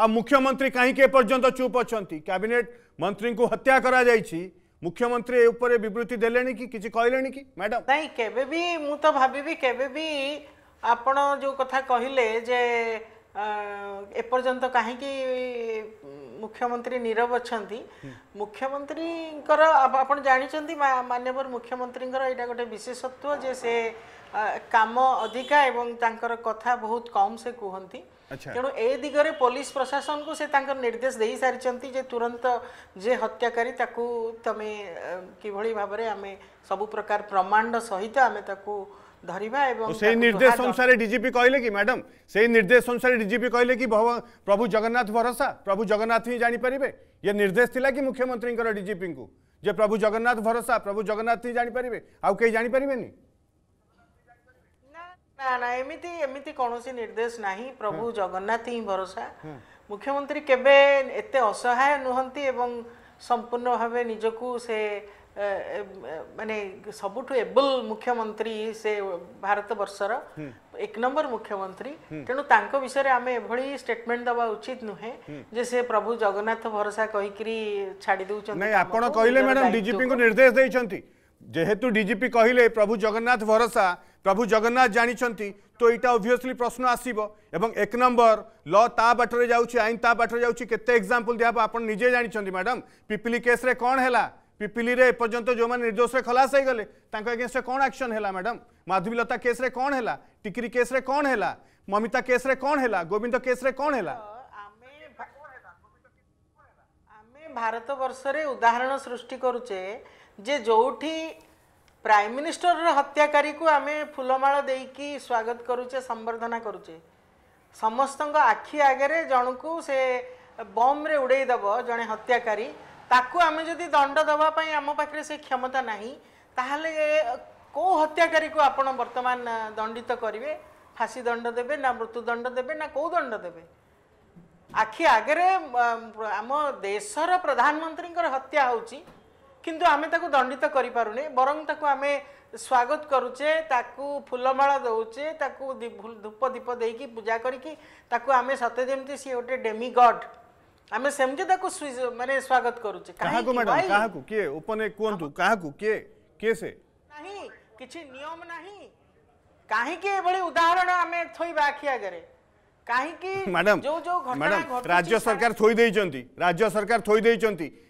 ଆଉ ମୁଖ୍ୟମନ୍ତ୍ରୀ କାହିଁକି ଏପର୍ଯ୍ୟନ୍ତ ଚୁପ୍ ଅଛନ୍ତି କ୍ୟାବିନେଟ୍ ମନ୍ତ୍ରୀଙ୍କୁ ହତ୍ୟା କରାଯାଇଛି ମୁଖ୍ୟମନ୍ତ୍ରୀ ଏ ଉପରେ ବିବୃତ୍ତି ଦେଲେଣି କି କିଛି କହିଲେଣି କି ମ୍ୟାଡ଼ାମ ନାଇଁ କେବେ ବି ମୁଁ ତ ଭାବିବି କେବେ ଆପଣ ଯେଉଁ କଥା କହିଲେ ଯେ ଏପର୍ଯ୍ୟନ୍ତ କାହିଁକି ମୁଖ୍ୟମନ୍ତ୍ରୀ ନୀରବ ଅଛନ୍ତି ମୁଖ୍ୟମନ୍ତ୍ରୀଙ୍କର ଆପଣ ଜାଣିଛନ୍ତି ମାନ୍ୟବର ମୁଖ୍ୟମନ୍ତ୍ରୀଙ୍କର ଏଇଟା ଗୋଟେ ବିଶେଷତ୍ୱ ଯେ ସେ କାମ ଅଧିକା ଏବଂ ତାଙ୍କର କଥା ବହୁତ କମ୍ ସେ କୁହନ୍ତି ତେଣୁ ଏ ଦିଗରେ ପୋଲିସ ପ୍ରଶାସନକୁ ସେ ତାଙ୍କର ନିର୍ଦ୍ଦେଶ ଦେଇସାରିଛନ୍ତି ଯେ ତୁରନ୍ତ ଯେ ହତ୍ୟାକାରୀ ତାକୁ ତମେ କିଭଳି ଭାବରେ ଆମେ ସବୁ ପ୍ରକାର ପ୍ରମାଣ୍ଡ ସହିତ ଆମେ ତାକୁ धरिबा एवं से निर्देश अनुसार डीजीपी कहले कि मैडम से निर्देश अनुसार डीजीपी कहले कि प्रभु जगन्नाथ भरोसा प्रभु जगन्नाथ ही जानि परिबे ये निर्देश थिला कि मुख्यमंत्री को डीजीपी को जे प्रभु जगन्नाथ भरोसा प्रभु जगन्नाथ ही जानि परिबे आ के जानि परिबे नि ना ना एमिति एमिति कोनोसी निर्देश नाही प्रभु जगन्नाथ ही भरोसा मुख्यमंत्री केबे एते असहाय नुहंती एवं संपूर्ण भाबे निजकु से मानने सबुठ एबल मुख्यमंत्री से भारत बर्षर हम्म। एक नंबर मुख्यमंत्री हम्म। तेणु विषय स्टेटमेंट दवा उचित नुहे हम्म। से प्रभु जगन्नाथ भरोसा कहीकि छाड़ दौरान को निर्देश देखते जेहेतु डीजीपी कहले प्रभु जगन्नाथ भरोसा प्रभु जगन्नाथ जानते तो यहाँ ओभियसली प्रश्न आसब एक नंबर ल ता बाटर जाऊँच आईन ता बाटर जाऊँच एक्जामपल दिया आप निजे जानते मैडम पिपिली केस्रे कौन है पिपिली एपर्त जो मैंने निर्दोष खलास हो गले एगेन्स्ट कौन आक्शन है मैडम माधुरीलता केस कौन है टिकिरी केस कौन है ममिता केस कौन है गोविंद केस रे कौन है भारत बर्षरे उदाहरण सृष्टि करुचे जे जोठी प्राइम मिनिस्टर हत्याकारी को आम फुलमाल देकी स्वागत करुचे संबर्धना करुचे समस्त आखि आगे जन को से बम्रे उड़ेदब जड़े हत्याकारी ତାକୁ ଆମେ ଯଦି ଦଣ୍ଡ ଦେବା ପାଇଁ ଆମ ପାଖରେ ସେ କ୍ଷମତା ନାହିଁ ତାହେଲେ କେଉଁ ହତ୍ୟାକାରୀକୁ ଆପଣ ବର୍ତ୍ତମାନ ଦଣ୍ଡିତ କରିବେ ଫାଶୀ ଦଣ୍ଡ ଦେବେ ନା ମୃତ୍ୟୁଦଣ୍ଡ ଦେବେ ନା କେଉଁ ଦଣ୍ଡ ଦେବେ ଆଖି ଆଗରେ ଆମ ଦେଶର ପ୍ରଧାନମନ୍ତ୍ରୀଙ୍କର ହତ୍ୟା ହେଉଛି କିନ୍ତୁ ଆମେ ତାକୁ ଦଣ୍ଡିତ କରିପାରୁନେ ବରଂ ତାକୁ ଆମେ ସ୍ୱାଗତ କରୁଛେ ତାକୁ ଫୁଲମାଳ ଦେଉଛେ ତାକୁ ଧୂପ ଦୀପ ଦେଇକି ପୂଜା କରିକି ତାକୁ ଆମେ ସତେ ଯେମିତି ସିଏ ଗୋଟେ ଡେମି ଗଡ଼୍ राज्य सरकार थोई राज्य सरकार थोई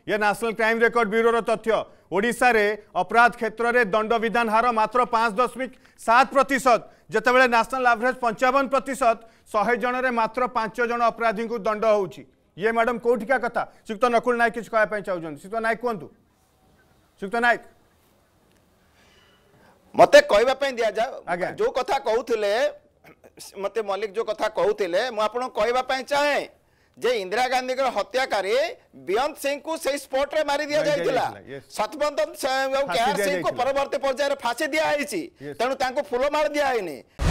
ये नेशनल क्राइम रिकॉर्ड ब्यूरो रो तथ्य ओडिसा रे अपराध क्षेत्र रे दंड विधान हार मात्र 5.7 प्रतिशत जतेबेले नेशनल एवरेज 55 प्रतिशत शहे जन मात्र 5 जन अपराधी को दंड होउची ये मैडम क्या कथा श्रीयुक्त नकुल नायक किसी कहना चाहूँ श्रीयुक्त नायक कहतु श्रीयुक्त नायक मत कह दि जाए जो कथा कहते मत मल्लिक जो कथा कहते मुझे कहवाई चाहे যে ইন্দিরা গান্ধী হত্যাকারী বিয়ন্ত সিং কু সেই স্পটরে মারি দিয়া যাই সতবন্ধন কেয়ার সিং পরবর্তী পর্যায়ে ফাঁসি দিয়া হয়েছি তেমন তাঁকু दिया দিয়া হয়নি